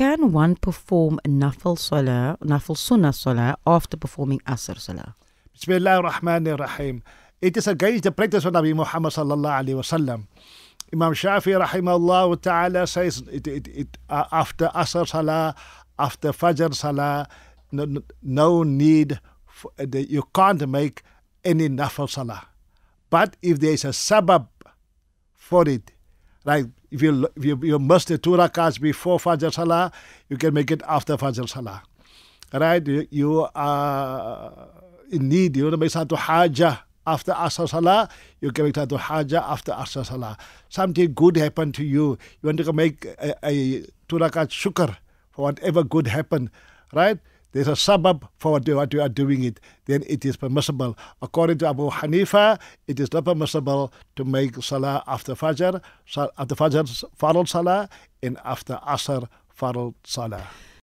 can one perform Nafil Salah, Nafil Sunnah Salah after performing Asr Salah? Bismillah ar-Rahman ar-Rahim. It is against the practice of Nabi Muhammad sallallahu alaihi wasallam. Imam Shafi rahimahullah ta'ala says it, it, it, uh, after Asr Salah, after Fajr Salah, no, no need, for, uh, the, you can't make any Nafil Salah. But if there is a sabab for it, like if you if you, you must two rakats before Fajr Salah, you can make it after Fajr Salah. Right? You, you are in need. You want to make Salah after Asr Salah, you can make Salah to after Asr Salah. Something good happened to you. You want to make a, a two shukr for whatever good happened. Right? there's a suburb for what you are doing it, then it is permissible. According to Abu Hanifa, it is not permissible to make salah after Fajr, after Fajr, Farul Salah, and after Asr, Farul Salah.